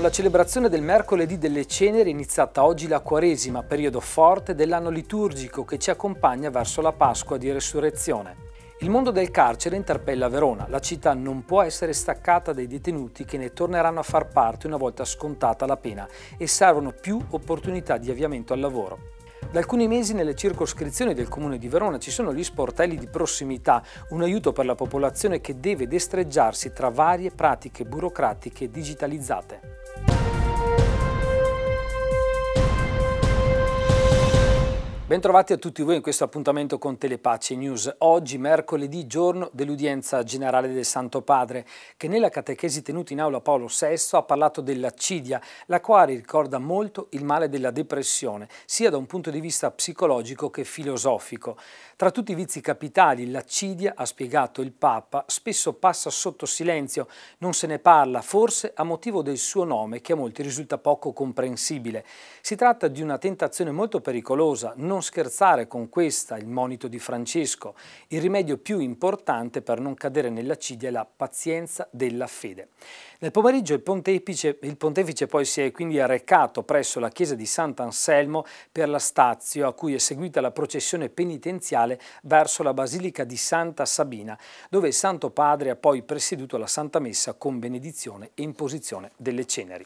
Con la celebrazione del mercoledì delle ceneri è iniziata oggi la Quaresima, periodo forte dell'anno liturgico che ci accompagna verso la Pasqua di Resurrezione. Il mondo del carcere interpella Verona, la città non può essere staccata dai detenuti che ne torneranno a far parte una volta scontata la pena e servono più opportunità di avviamento al lavoro. Da alcuni mesi nelle circoscrizioni del comune di Verona ci sono gli sportelli di prossimità, un aiuto per la popolazione che deve destreggiarsi tra varie pratiche burocratiche digitalizzate. Bentrovati a tutti voi in questo appuntamento con Telepace News. Oggi, mercoledì, giorno dell'udienza generale del Santo Padre, che nella catechesi tenuta in aula Paolo VI ha parlato dell'accidia, la quale ricorda molto il male della depressione, sia da un punto di vista psicologico che filosofico. Tra tutti i vizi capitali, l'accidia, ha spiegato il Papa, spesso passa sotto silenzio, non se ne parla, forse a motivo del suo nome, che a molti risulta poco comprensibile. Si tratta di una tentazione molto pericolosa, non non scherzare con questa, il monito di Francesco. Il rimedio più importante per non cadere nell'acidia è la pazienza della fede. Nel pomeriggio il pontefice, il pontefice poi si è quindi recato presso la chiesa di Sant'Anselmo per la Stazio, a cui è seguita la processione penitenziale verso la basilica di Santa Sabina, dove il Santo Padre ha poi presieduto la Santa Messa con benedizione e imposizione delle ceneri.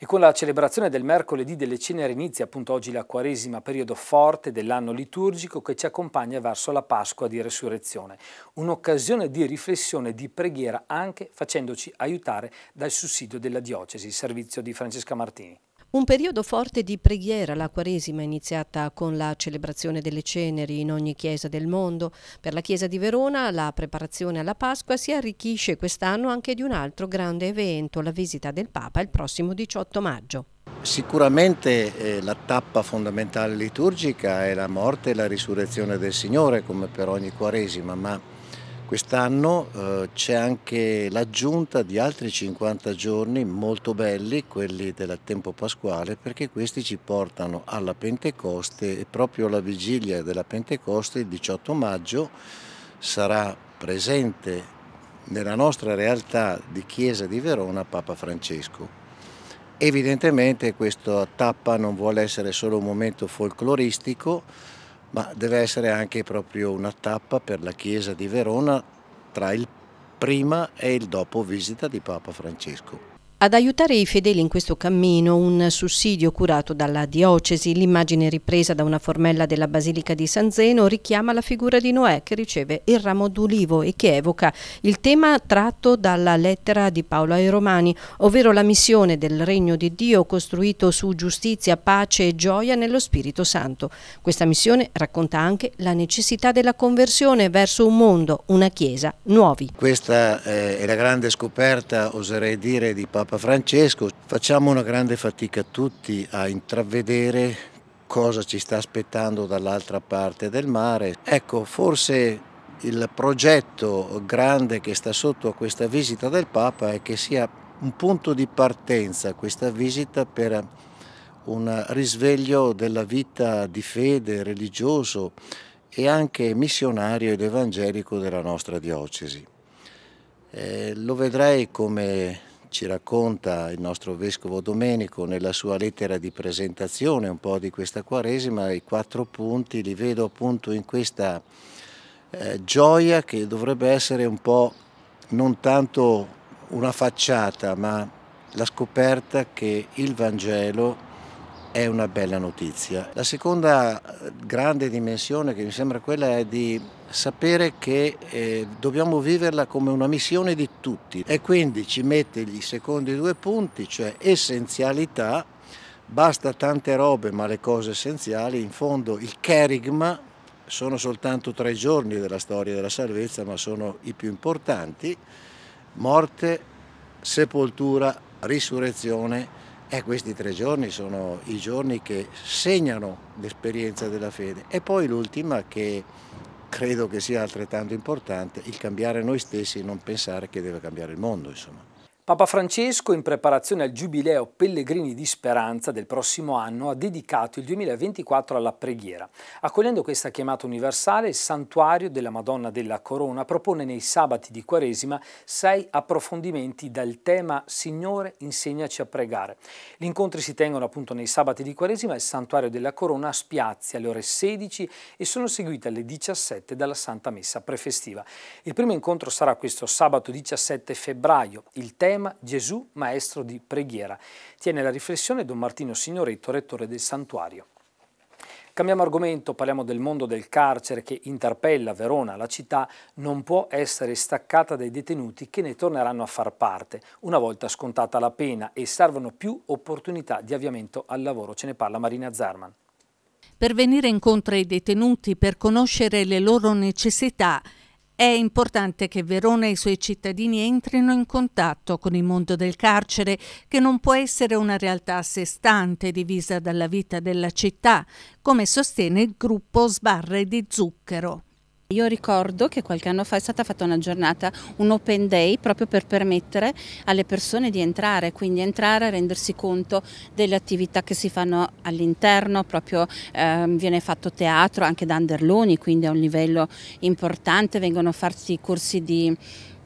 E con la celebrazione del mercoledì delle ceneri inizia appunto oggi la Quaresima, periodo forte dell'anno liturgico che ci accompagna verso la Pasqua di Resurrezione. Un'occasione di riflessione, di preghiera anche facendoci aiutare dal sussidio della diocesi, servizio di Francesca Martini. Un periodo forte di preghiera, la Quaresima, iniziata con la celebrazione delle ceneri in ogni chiesa del mondo. Per la chiesa di Verona la preparazione alla Pasqua si arricchisce quest'anno anche di un altro grande evento, la visita del Papa il prossimo 18 maggio. Sicuramente eh, la tappa fondamentale liturgica è la morte e la risurrezione del Signore, come per ogni Quaresima, ma Quest'anno eh, c'è anche l'aggiunta di altri 50 giorni molto belli, quelli del tempo pasquale, perché questi ci portano alla Pentecoste e proprio alla vigilia della Pentecoste, il 18 maggio, sarà presente nella nostra realtà di Chiesa di Verona Papa Francesco. Evidentemente questa tappa non vuole essere solo un momento folcloristico, ma deve essere anche proprio una tappa per la Chiesa di Verona tra il prima e il dopo visita di Papa Francesco. Ad aiutare i fedeli in questo cammino un sussidio curato dalla diocesi, l'immagine ripresa da una formella della Basilica di San Zeno richiama la figura di Noè che riceve il ramo d'ulivo e che evoca il tema tratto dalla lettera di Paolo ai Romani, ovvero la missione del regno di Dio costruito su giustizia, pace e gioia nello Spirito Santo. Questa missione racconta anche la necessità della conversione verso un mondo, una chiesa, nuovi. Questa eh, è la grande scoperta, oserei dire, di Papa Papa Francesco. Facciamo una grande fatica tutti a intravedere cosa ci sta aspettando dall'altra parte del mare. Ecco, forse il progetto grande che sta sotto a questa visita del Papa è che sia un punto di partenza questa visita per un risveglio della vita di fede religioso e anche missionario ed evangelico della nostra diocesi. Eh, lo vedrei come ci racconta il nostro Vescovo Domenico nella sua lettera di presentazione un po' di questa Quaresima, i quattro punti li vedo appunto in questa eh, gioia che dovrebbe essere un po' non tanto una facciata, ma la scoperta che il Vangelo è una bella notizia. La seconda eh, grande dimensione che mi sembra quella è di sapere che eh, dobbiamo viverla come una missione di tutti e quindi ci mette gli secondi due punti, cioè essenzialità, basta tante robe ma le cose essenziali, in fondo il kerigma sono soltanto tre giorni della storia della salvezza ma sono i più importanti, morte, sepoltura, risurrezione, e eh, questi tre giorni sono i giorni che segnano l'esperienza della fede. E poi l'ultima che credo che sia altrettanto importante, il cambiare noi stessi e non pensare che deve cambiare il mondo. Insomma. Papa Francesco, in preparazione al Giubileo Pellegrini di Speranza del prossimo anno, ha dedicato il 2024 alla preghiera. Accogliendo questa chiamata universale, il Santuario della Madonna della Corona propone nei sabati di Quaresima sei approfondimenti dal tema Signore insegnaci a pregare. Gli incontri si tengono appunto nei sabati di Quaresima e il Santuario della Corona a Spiazzi alle ore 16 e sono seguiti alle 17 dalla Santa Messa prefestiva. Il primo incontro sarà questo sabato 17 febbraio. Il tema tema Gesù maestro di preghiera. Tiene la riflessione Don Martino Signoretto, rettore del santuario. Cambiamo argomento, parliamo del mondo del carcere che interpella Verona, la città non può essere staccata dai detenuti che ne torneranno a far parte una volta scontata la pena e servono più opportunità di avviamento al lavoro. Ce ne parla Marina Zarman. Per venire incontro ai detenuti, per conoscere le loro necessità, è importante che Verona e i suoi cittadini entrino in contatto con il mondo del carcere, che non può essere una realtà a sé stante, divisa dalla vita della città, come sostiene il gruppo Sbarre di Zucchero. Io ricordo che qualche anno fa è stata fatta una giornata, un open day, proprio per permettere alle persone di entrare, quindi entrare, e rendersi conto delle attività che si fanno all'interno, proprio eh, viene fatto teatro anche da Anderloni, quindi a un livello importante, vengono farsi corsi di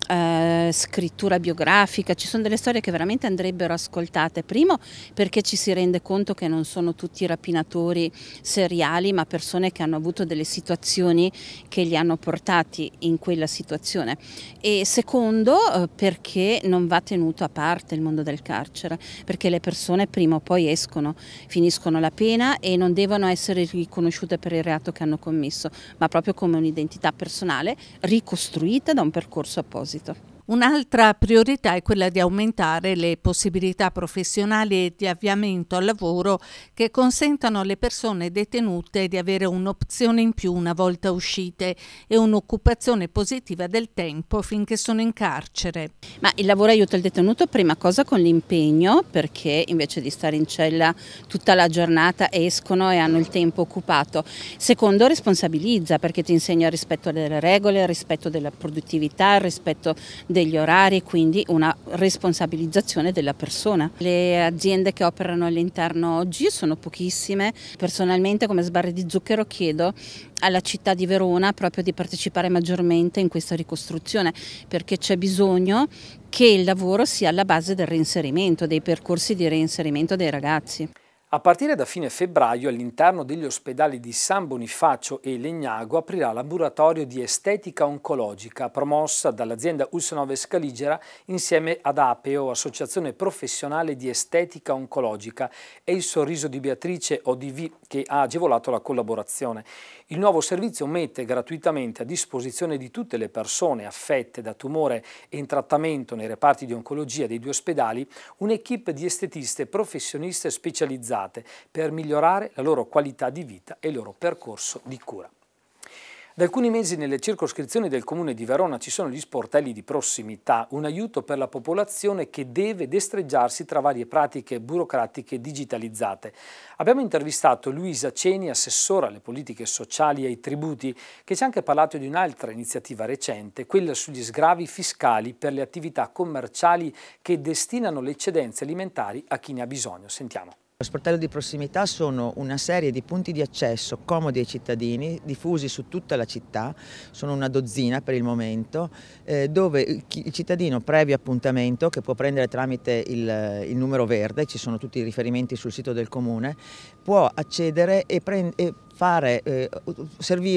eh, scrittura biografica, ci sono delle storie che veramente andrebbero ascoltate, primo perché ci si rende conto che non sono tutti rapinatori seriali, ma persone che hanno avuto delle situazioni che li hanno portati in quella situazione e secondo eh, perché non va tenuto a parte il mondo del carcere, perché le persone prima o poi escono, finiscono la pena e non devono essere riconosciute per il reato che hanno commesso, ma proprio come un'identità personale ricostruita da un percorso apposito. sitä. Un'altra priorità è quella di aumentare le possibilità professionali e di avviamento al lavoro che consentano alle persone detenute di avere un'opzione in più una volta uscite e un'occupazione positiva del tempo finché sono in carcere. Ma il lavoro aiuta il detenuto prima cosa con l'impegno perché invece di stare in cella tutta la giornata escono e hanno il tempo occupato. Secondo responsabilizza perché ti insegna il rispetto delle regole, il rispetto della produttività, il rispetto degli orari e quindi una responsabilizzazione della persona. Le aziende che operano all'interno oggi sono pochissime, personalmente come sbarre di zucchero chiedo alla città di Verona proprio di partecipare maggiormente in questa ricostruzione perché c'è bisogno che il lavoro sia alla base del reinserimento, dei percorsi di reinserimento dei ragazzi. A partire da fine febbraio all'interno degli ospedali di San Bonifacio e Legnago aprirà laboratorio di estetica oncologica promossa dall'azienda Ulsanove Scaligera insieme ad APEO, Associazione Professionale di Estetica Oncologica e il Sorriso di Beatrice ODV che ha agevolato la collaborazione. Il nuovo servizio mette gratuitamente a disposizione di tutte le persone affette da tumore e in trattamento nei reparti di oncologia dei due ospedali un'equipe di estetiste professioniste specializzate per migliorare la loro qualità di vita e il loro percorso di cura. Da alcuni mesi nelle circoscrizioni del comune di Verona ci sono gli sportelli di prossimità, un aiuto per la popolazione che deve destreggiarsi tra varie pratiche burocratiche digitalizzate. Abbiamo intervistato Luisa Ceni, assessora alle politiche sociali e ai tributi, che ci ha anche parlato di un'altra iniziativa recente, quella sugli sgravi fiscali per le attività commerciali che destinano le eccedenze alimentari a chi ne ha bisogno. Sentiamo. Lo sportello di prossimità sono una serie di punti di accesso comodi ai cittadini, diffusi su tutta la città, sono una dozzina per il momento, eh, dove il cittadino previo appuntamento, che può prendere tramite il, il, numero verde, ci sono tutti i riferimenti sul sito del comune, può accedere e, e fare, eh,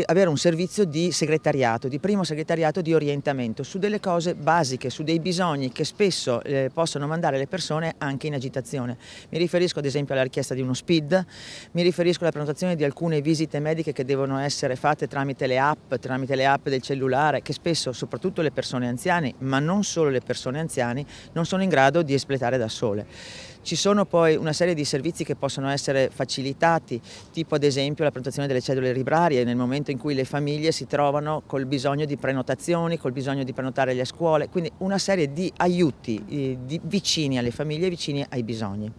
avere un servizio di segretariato, di primo segretariato di orientamento su delle cose basiche, su dei bisogni che spesso eh, possono mandare le persone anche in agitazione. Mi riferisco ad esempio alla richiesta di uno SPID, mi riferisco alla prenotazione di alcune visite mediche che devono essere fatte tramite le app, tramite le app del cellulare, che spesso soprattutto le persone anziane, ma non solo le persone anziane, non sono in grado di espletare da sole. Ci sono poi una serie di servizi che possono essere facilitati, tipo ad esempio la prenotazione delle cedole librarie nel momento in cui le famiglie si trovano col bisogno di prenotazioni, col bisogno di prenotare le scuole, quindi una serie di aiuti eh, di, vicini alle famiglie e vicini ai bisogni.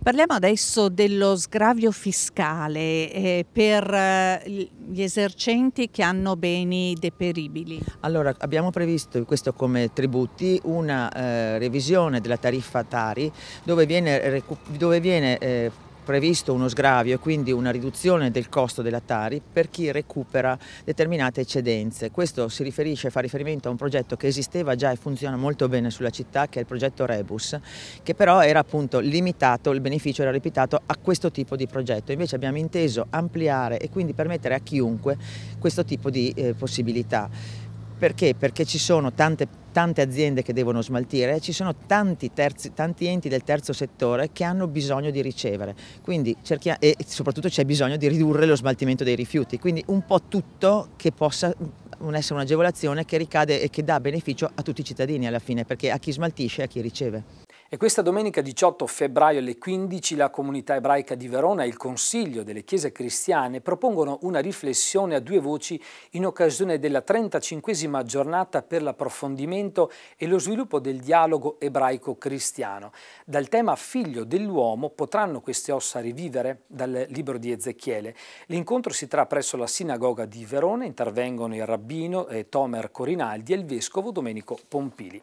Parliamo adesso dello sgravio fiscale eh, per eh, gli esercenti che hanno beni deperibili. Allora, abbiamo previsto questo come tributi una eh, revisione della tariffa Tari dove viene, dove viene eh, previsto uno sgravio e quindi una riduzione del costo della Tari per chi recupera determinate eccedenze. Questo si riferisce, fa riferimento a un progetto che esisteva già e funziona molto bene sulla città, che è il progetto Rebus, che però era appunto limitato, il beneficio era limitato a questo tipo di progetto. Invece abbiamo inteso ampliare e quindi permettere a chiunque questo tipo di eh, possibilità. Perché? Perché ci sono tante, tante aziende che devono smaltire, ci sono tanti, terzi, tanti, enti del terzo settore che hanno bisogno di ricevere quindi e soprattutto c'è bisogno di ridurre lo smaltimento dei rifiuti, quindi un po' tutto che possa mm, essere un'agevolazione che ricade e che dà beneficio a tutti i cittadini alla fine, perché a chi smaltisce e a chi riceve. E questa domenica 18 febbraio alle 15 la comunità ebraica di Verona e il Consiglio delle Chiese Cristiane propongono una riflessione a due voci in occasione della 35 giornata per l'approfondimento e lo sviluppo del dialogo ebraico-cristiano. Dal tema Figlio dell'uomo potranno queste ossa rivivere dal libro di Ezechiele. L'incontro si trarà presso la sinagoga di Verona, intervengono il rabbino eh, Tomer Corinaldi e il vescovo Domenico Pompili.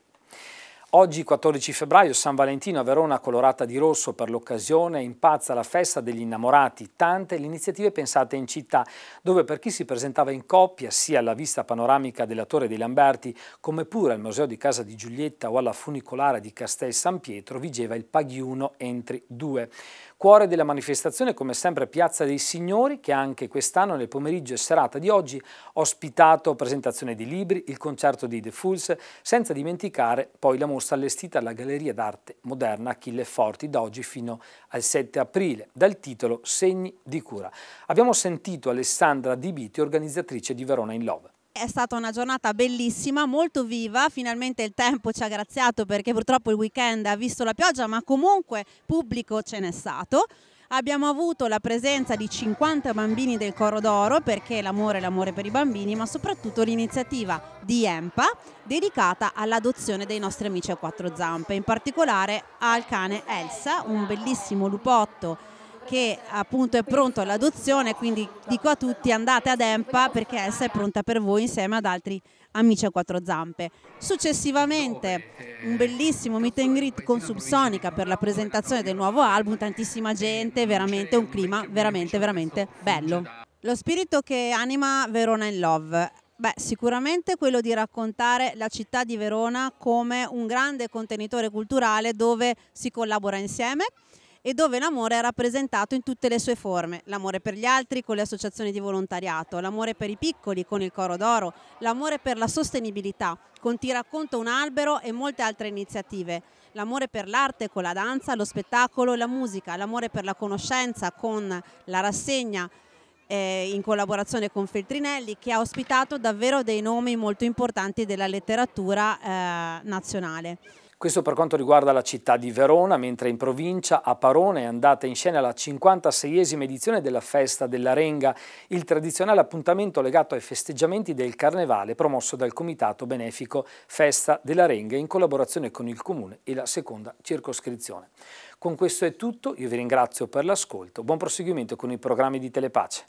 Oggi 14 febbraio San Valentino a Verona colorata di rosso per l'occasione, impazza la festa degli innamorati, tante le iniziative pensate in città, dove per chi si presentava in coppia, sia alla vista panoramica della Torre dei Lamberti, come pure al Museo di Casa di Giulietta o alla funicolare di Castel San Pietro, vigeva il paghiuno entri 2. Cuore della manifestazione, come sempre, Piazza dei Signori, che anche quest'anno nel pomeriggio e serata di oggi ha ospitato presentazione di libri, il concerto di The Fools, senza dimenticare poi la mostra allestita alla Galleria d'Arte Moderna Achille Forti da oggi fino al 7 aprile, dal titolo Segni di cura. Abbiamo sentito Alessandra Di Biti, organizzatrice di Verona in Love. È stata una giornata bellissima, molto viva, finalmente il tempo ci ha graziato perché purtroppo il weekend ha visto la pioggia, ma comunque pubblico ce n'è stato. Abbiamo avuto la presenza di 50 bambini del Coro d'Oro perché l'amore è l'amore per i bambini, ma soprattutto l'iniziativa di EMPA dedicata all'adozione dei nostri amici a quattro zampe, in particolare al cane Elsa, un bellissimo lupotto che appunto è pronto all'adozione, quindi dico a tutti andate ad EMPA perché essa è pronta per voi insieme ad altri amici a quattro zampe. Successivamente un bellissimo meet and greet con Subsonica per la presentazione del nuovo album, tantissima gente, veramente un clima veramente veramente bello. Lo spirito che anima Verona in Love Beh, sicuramente quello di raccontare la città di Verona come un grande contenitore culturale dove si collabora insieme, e dove l'amore è rappresentato in tutte le sue forme, l'amore per gli altri con le associazioni di volontariato, l'amore per i piccoli con il Coro d'Oro, l'amore per la sostenibilità con Ti racconto un albero e molte altre iniziative, l'amore per l'arte con la danza, lo spettacolo e la musica, l'amore per la conoscenza con la rassegna eh, in collaborazione con Feltrinelli che ha ospitato davvero dei nomi molto importanti della letteratura eh, nazionale. Questo per quanto riguarda la città di Verona, mentre in provincia a Parona è andata in scena la 56esima edizione della Festa della Renga, il tradizionale appuntamento legato ai festeggiamenti del Carnevale promosso dal Comitato Benefico Festa della Renga in collaborazione con il Comune e la seconda circoscrizione. Con questo è tutto, io vi ringrazio per l'ascolto, buon proseguimento con i programmi di Telepace.